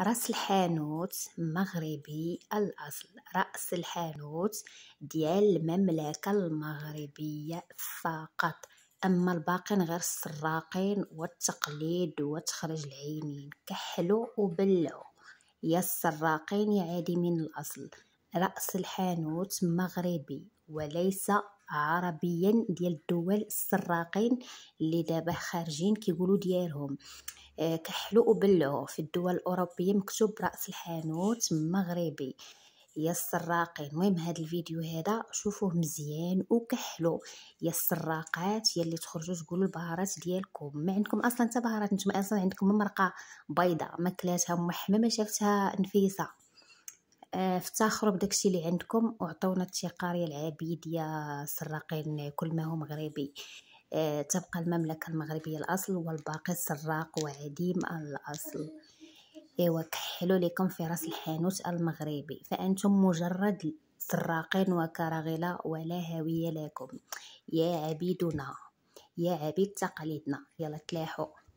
راس الحانوت مغربي الأصل رأس الحانوت ديال المملكة المغربية فقط أما الباقين غير السراقين والتقليد وتخرج العينين كحلو وبلعوا يا السراقين يا عادي من الأصل رأس الحانوت مغربي وليس عربيا ديال الدول السراقين اللي دابا خارجين كيقولوا ديالهم آه، كحلو وبلعو في الدول الاوروبيه مكتوب راس الحانوت مغربي يا السراقين المهم هذا الفيديو هذا شوفوه مزيان وكحلو يا السراقات يا اللي تخرجوا تقولوا البهارات ديالكم ما عندكم اصلا حتى بهارات نتوما اصلا عندكم ممرقه بيضاء ماكلاتها محمه ما شافتها نفيسه افتخروا آه، بداكشي اللي عندكم وعطونا التقاريه العبيديه سراقين كل ما هو مغربي اه تبقى المملكه المغربيه الاصل والباقي سراق وعديم الاصل ايوا كحلوا لكم في راس الحانوت المغربي فانتم مجرد سراقين وكراغله ولا هويه لكم يا عبيدنا يا عبيد تقاليدنا يلا تلاحوا